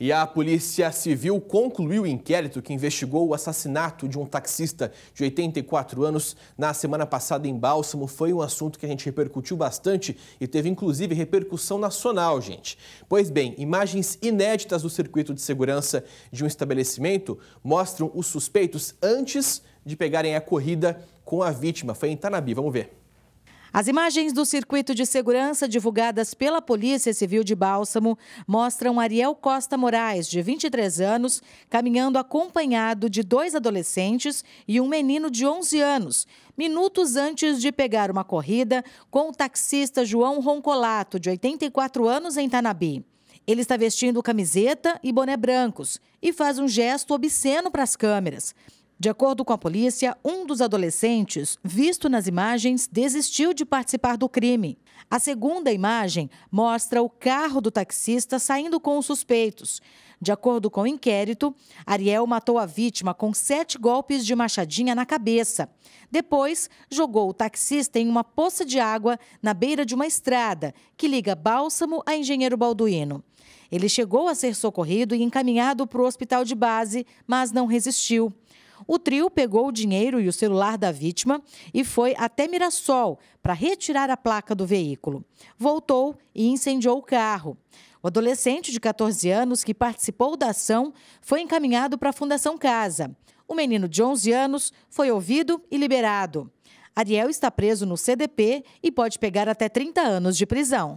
E a Polícia Civil concluiu o inquérito que investigou o assassinato de um taxista de 84 anos na semana passada em Bálsamo. Foi um assunto que a gente repercutiu bastante e teve inclusive repercussão nacional, gente. Pois bem, imagens inéditas do circuito de segurança de um estabelecimento mostram os suspeitos antes de pegarem a corrida com a vítima. Foi em Tanabi, vamos ver. As imagens do circuito de segurança divulgadas pela Polícia Civil de Bálsamo mostram Ariel Costa Moraes, de 23 anos, caminhando acompanhado de dois adolescentes e um menino de 11 anos, minutos antes de pegar uma corrida com o taxista João Roncolato, de 84 anos, em Tanabi. Ele está vestindo camiseta e boné brancos e faz um gesto obsceno para as câmeras. De acordo com a polícia, um dos adolescentes, visto nas imagens, desistiu de participar do crime. A segunda imagem mostra o carro do taxista saindo com os suspeitos. De acordo com o inquérito, Ariel matou a vítima com sete golpes de machadinha na cabeça. Depois, jogou o taxista em uma poça de água na beira de uma estrada que liga Bálsamo a Engenheiro Balduino. Ele chegou a ser socorrido e encaminhado para o hospital de base, mas não resistiu. O trio pegou o dinheiro e o celular da vítima e foi até Mirassol para retirar a placa do veículo. Voltou e incendiou o carro. O adolescente de 14 anos que participou da ação foi encaminhado para a Fundação Casa. O menino de 11 anos foi ouvido e liberado. Ariel está preso no CDP e pode pegar até 30 anos de prisão.